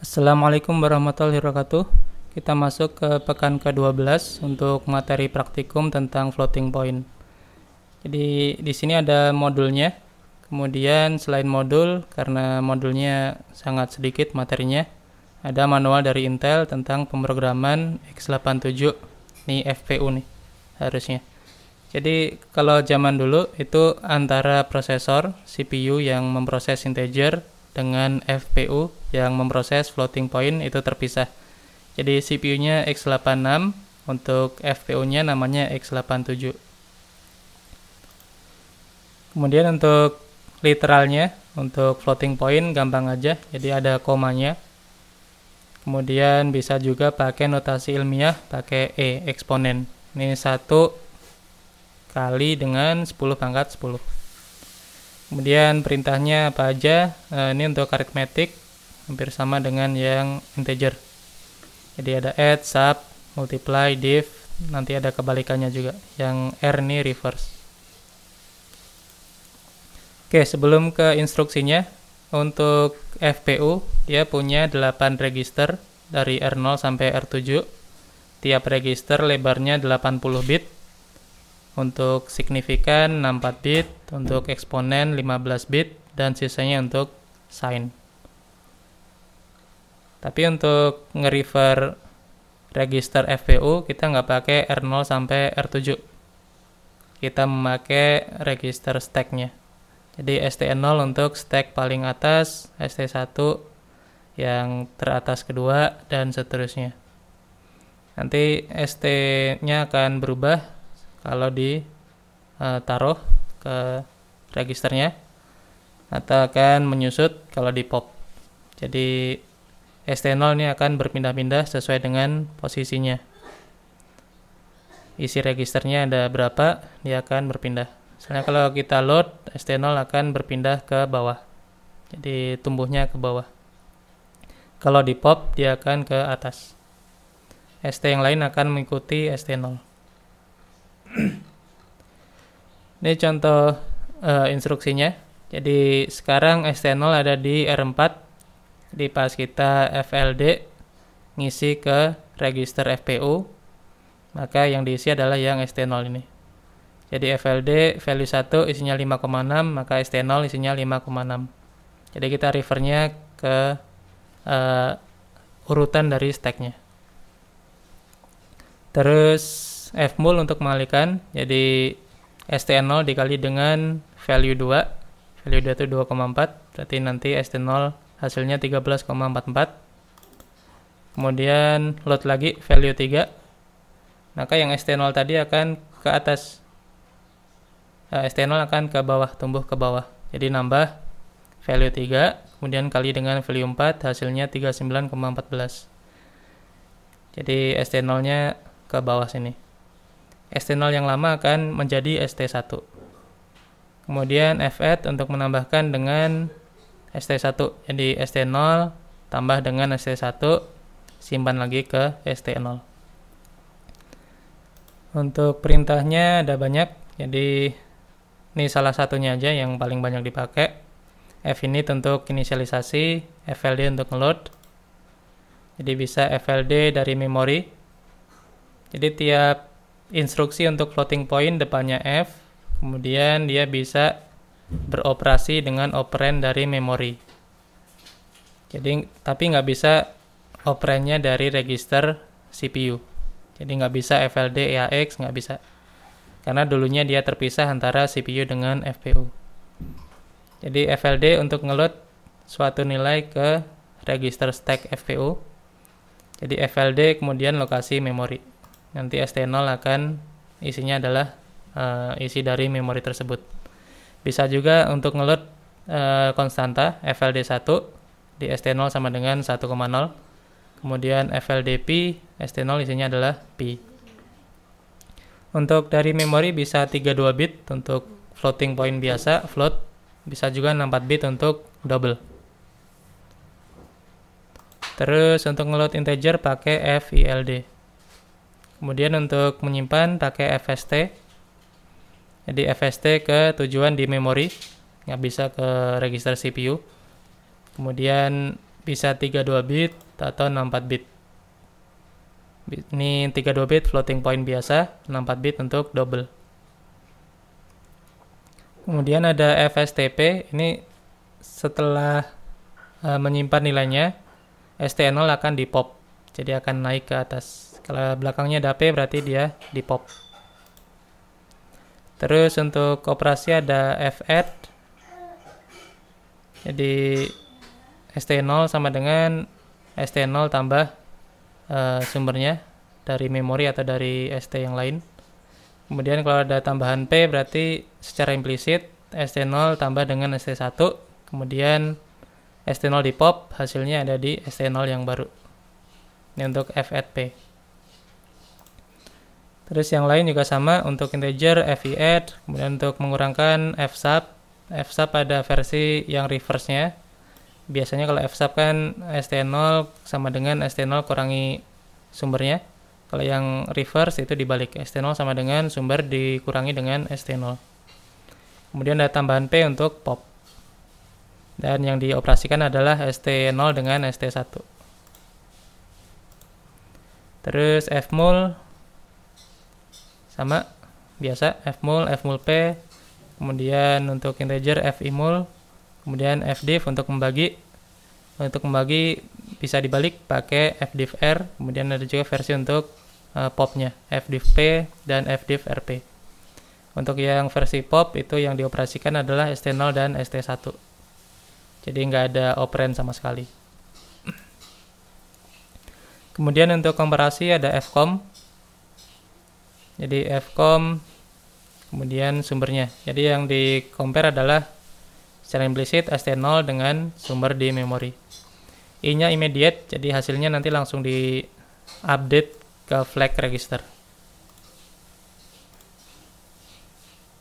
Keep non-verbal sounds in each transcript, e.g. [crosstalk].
Assalamualaikum warahmatullahi wabarakatuh. Kita masuk ke pekan ke-12 untuk materi praktikum tentang floating point. Jadi di sini ada modulnya. Kemudian selain modul karena modulnya sangat sedikit materinya, ada manual dari Intel tentang pemrograman x87 nih FPU nih harusnya. Jadi kalau zaman dulu itu antara prosesor CPU yang memproses integer dengan FPU yang memproses floating point itu terpisah. Jadi CPU-nya x86 untuk FPU-nya namanya x87. Kemudian untuk literalnya untuk floating point gampang aja, jadi ada komanya. Kemudian bisa juga pakai notasi ilmiah pakai E eksponen. Ini satu kali dengan 10 pangkat 10 kemudian perintahnya apa aja e, ini untuk aritmetik hampir sama dengan yang integer jadi ada add, sub, multiply, div nanti ada kebalikannya juga yang R ini reverse Oke, sebelum ke instruksinya, untuk FPU dia punya 8 register dari R0 sampai R7. Tiap register lebarnya 80 bit untuk signifikan 64 bit, untuk eksponen 15 bit, dan sisanya untuk sign. Tapi untuk nge-refer register FPU, kita nggak pakai R0 sampai R7. Kita memakai register stacknya. Jadi ST 0 untuk stack paling atas, ST1 yang teratas kedua, dan seterusnya. Nanti ST-nya akan berubah kalau di uh, taruh ke registernya atau akan menyusut kalau di pop jadi ST0 ini akan berpindah-pindah sesuai dengan posisinya isi registernya ada berapa dia akan berpindah misalnya kalau kita load ST0 akan berpindah ke bawah jadi tumbuhnya ke bawah kalau di pop dia akan ke atas ST yang lain akan mengikuti ST0 Ini contoh uh, instruksinya. Jadi sekarang ST0 ada di R4. Di pas kita FLD ngisi ke register FPU, maka yang diisi adalah yang ST0 ini. Jadi FLD value 1 isinya 5,6, maka ST0 isinya 5,6. Jadi kita refernya ke uh, urutan dari stacknya. Terus fmul untuk mengalihkan, jadi ST0 dikali dengan value 2 value 2 itu 2,4 berarti nanti ST0 hasilnya 13,44 kemudian load lagi value 3 maka yang ST0 tadi akan ke atas uh, eh, ST0 akan ke bawah tumbuh ke bawah jadi nambah value 3 kemudian kali dengan value 4 hasilnya 39,14 jadi ST0 nya ke bawah sini ST0 yang lama akan menjadi ST1. Kemudian FAT untuk menambahkan dengan ST1. Jadi ST0 tambah dengan ST1 simpan lagi ke ST0. Untuk perintahnya ada banyak. Jadi ini salah satunya aja yang paling banyak dipakai. F ini untuk inisialisasi, FLD untuk load Jadi bisa FLD dari memori. Jadi tiap instruksi untuk floating point depannya f, kemudian dia bisa beroperasi dengan operand dari memori. Jadi tapi nggak bisa operandnya dari register CPU. Jadi nggak bisa FLD EAX nggak bisa karena dulunya dia terpisah antara CPU dengan FPU. Jadi FLD untuk ngelut suatu nilai ke register stack FPU. Jadi FLD kemudian lokasi memori nanti ST0 akan isinya adalah uh, isi dari memori tersebut bisa juga untuk ngeload uh, konstanta FLD1 di ST0 sama dengan 1,0 kemudian FLDP ST0 isinya adalah P untuk dari memori bisa 32 bit untuk floating point biasa, float. Bisa juga 64 bit untuk double. Terus untuk ngeload integer pakai FILD. Kemudian untuk menyimpan pakai fst. Jadi fst ke tujuan di memori, nggak bisa ke register CPU. Kemudian bisa 32 bit atau 64 bit. Ini 32 bit floating point biasa, 64 bit untuk double. Kemudian ada FSTP, ini setelah uh, menyimpan nilainya, STNL akan di pop, jadi akan naik ke atas. Kalau belakangnya ada P berarti dia di pop. Terus untuk operasi ada F-add. Jadi ST0 sama dengan ST0 tambah uh, sumbernya dari memori atau dari ST yang lain. Kemudian kalau ada tambahan P berarti secara implisit ST0 tambah dengan ST1. Kemudian ST0 di pop hasilnya ada di ST0 yang baru. Ini untuk F add P. Terus yang lain juga sama untuk integer f add, kemudian untuk mengurangkan f sub, f sub ada versi yang reverse-nya. Biasanya kalau f sub kan ST0 sama dengan ST0 kurangi sumbernya. Kalau yang reverse itu dibalik, ST0 sama dengan sumber dikurangi dengan ST0. Kemudian ada tambahan P untuk pop. Dan yang dioperasikan adalah ST0 dengan ST1. Terus fmul sama biasa f f fmul, p kemudian untuk integer f fimul, kemudian fdiv untuk membagi. Untuk membagi bisa dibalik pakai r kemudian ada juga versi untuk uh, popnya p dan rp Untuk yang versi pop itu yang dioperasikan adalah st0 dan st1. Jadi nggak ada operand sama sekali. Kemudian untuk komparasi ada fcom jadi fcom kemudian sumbernya jadi yang di compare adalah secara implicit st0 dengan sumber di memori i nya immediate jadi hasilnya nanti langsung di update ke flag register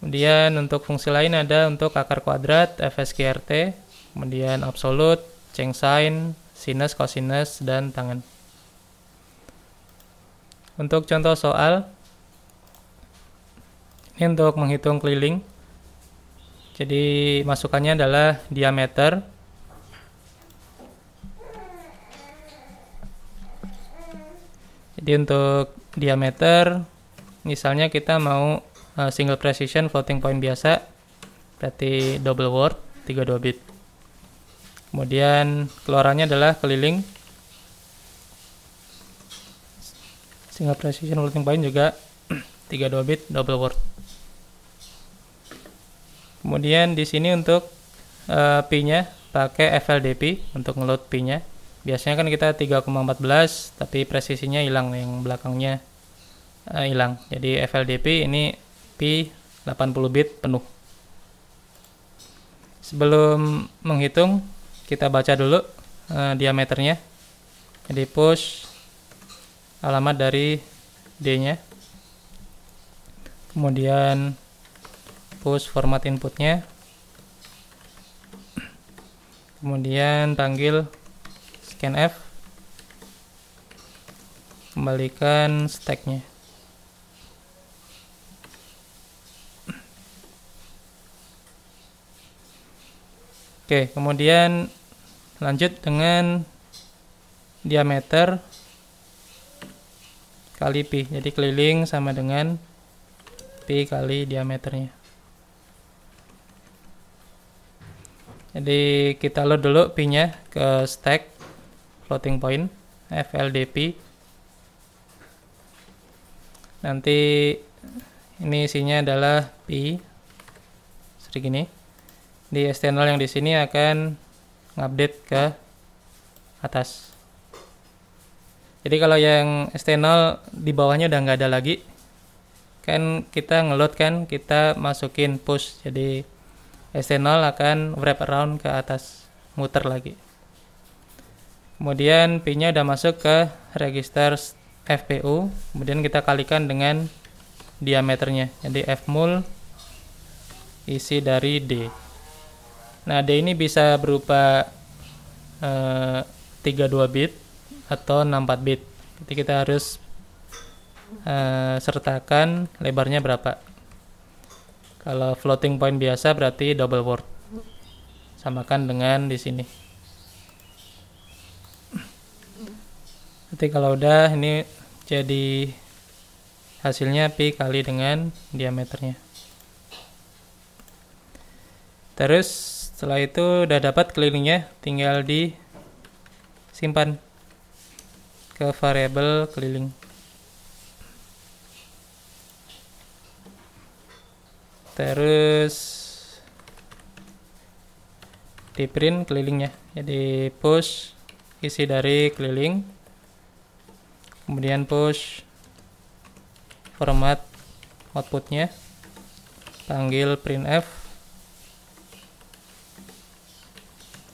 kemudian untuk fungsi lain ada untuk akar kuadrat fsqrt kemudian absolute change sign sinus cosinus dan tangan untuk contoh soal ini untuk menghitung keliling. Jadi masukannya adalah diameter Jadi untuk diameter misalnya kita mau eh, single precision floating point biasa berarti double word 32 bit. Kemudian keluarannya adalah keliling single precision floating point juga 32 [clears throat] bit double word. Kemudian di sini untuk uh, P-nya pakai FLDP untuk ngeload P-nya. Biasanya kan kita 3,14 tapi presisinya hilang yang belakangnya uh, hilang. Jadi FLDP ini P 80 bit penuh. Sebelum menghitung kita baca dulu uh, diameternya. Jadi push alamat dari D-nya. Kemudian hapus format inputnya kemudian panggil scanf kembalikan stacknya oke kemudian lanjut dengan diameter kali pi jadi keliling sama dengan pi kali diameternya jadi kita load dulu nya ke stack floating point fldp nanti ini isinya adalah p seperti ini di external yang di sini akan update ke atas jadi kalau yang external di bawahnya udah nggak ada lagi kan kita ngeload kan kita masukin push jadi ST0 akan wrap around ke atas muter lagi kemudian nya udah masuk ke register FPU kemudian kita kalikan dengan diameternya jadi F mul isi dari D nah D ini bisa berupa eh, 32 bit atau 64 bit jadi kita harus eh, sertakan lebarnya berapa kalau floating point biasa berarti double word. Samakan dengan di sini. Nanti kalau udah ini jadi hasilnya pi kali dengan diameternya. Terus setelah itu udah dapat kelilingnya, tinggal di simpan ke variable keliling. terus di print kelilingnya jadi push isi dari keliling kemudian push format outputnya panggil printf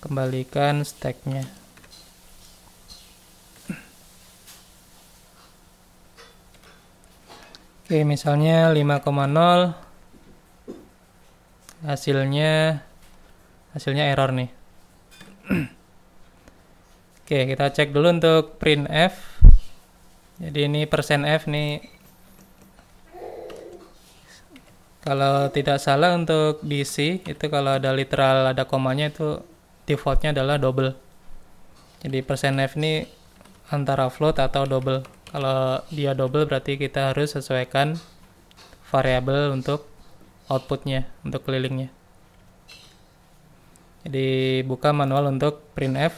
kembalikan stacknya oke misalnya 5,0 hasilnya hasilnya error nih [clears throat] oke kita cek dulu untuk print f jadi ini persen f nih kalau tidak salah untuk DC itu kalau ada literal ada komanya itu defaultnya adalah double jadi persen f ini antara float atau double kalau dia double berarti kita harus sesuaikan variabel untuk outputnya untuk kelilingnya jadi buka manual untuk printf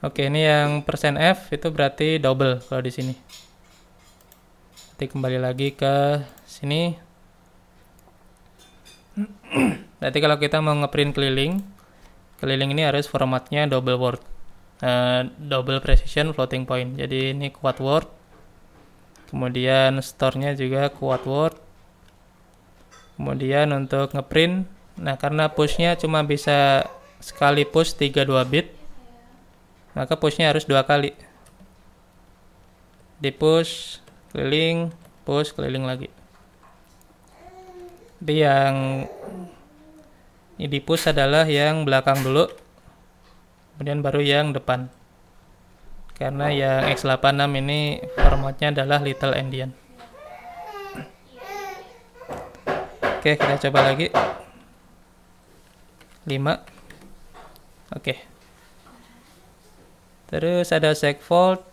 Oke, ini yang persen %f itu berarti double kalau di sini. Nanti kembali lagi ke sini. [clears throat] Berarti kalau kita mau ngeprint keliling, keliling ini harus formatnya double word uh, double precision floating point jadi ini quad word kemudian store-nya juga quad word kemudian untuk ngeprint nah karena push-nya cuma bisa sekali push 32 bit maka push-nya harus dua kali di push keliling push keliling lagi Di yang ini di push adalah yang belakang dulu. Kemudian baru yang depan. Karena oh. yang X86 ini formatnya adalah Little Endian. Oke, kita coba lagi. 5. Oke. Terus ada check fault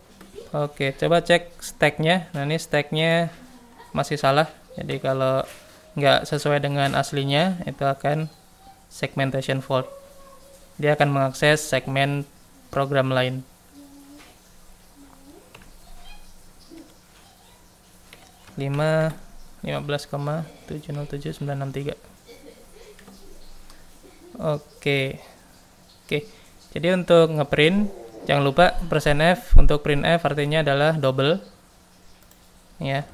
Oke, coba cek stacknya. Nah, ini stacknya masih salah. Jadi kalau nggak sesuai dengan aslinya, itu akan segmentation fault. Dia akan mengakses segmen program lain. lima lima belas koma tujuh nol tujuh sembilan enam tiga oke oke jadi untuk ngeprint jangan lupa persen %f untuk print f artinya adalah double ya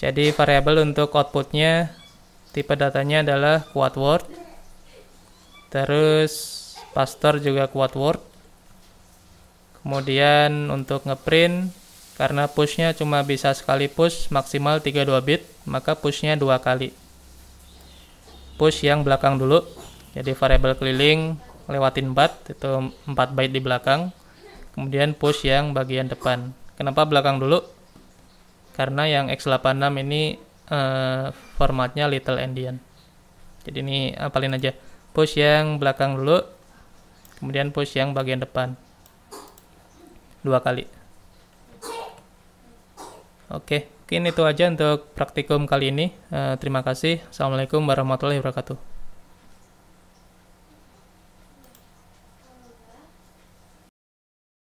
jadi variabel untuk outputnya tipe datanya adalah quad word terus pastor juga quad word kemudian untuk ngeprint karena pushnya cuma bisa sekali push maksimal 32 bit maka pushnya dua kali push yang belakang dulu jadi variable keliling lewatin bat itu 4 byte di belakang kemudian push yang bagian depan kenapa belakang dulu karena yang x86 ini eh, formatnya Little Endian jadi ini apalin eh, aja push yang belakang dulu kemudian push yang bagian depan dua kali oke mungkin itu aja untuk praktikum kali ini eh, terima kasih assalamualaikum warahmatullahi wabarakatuh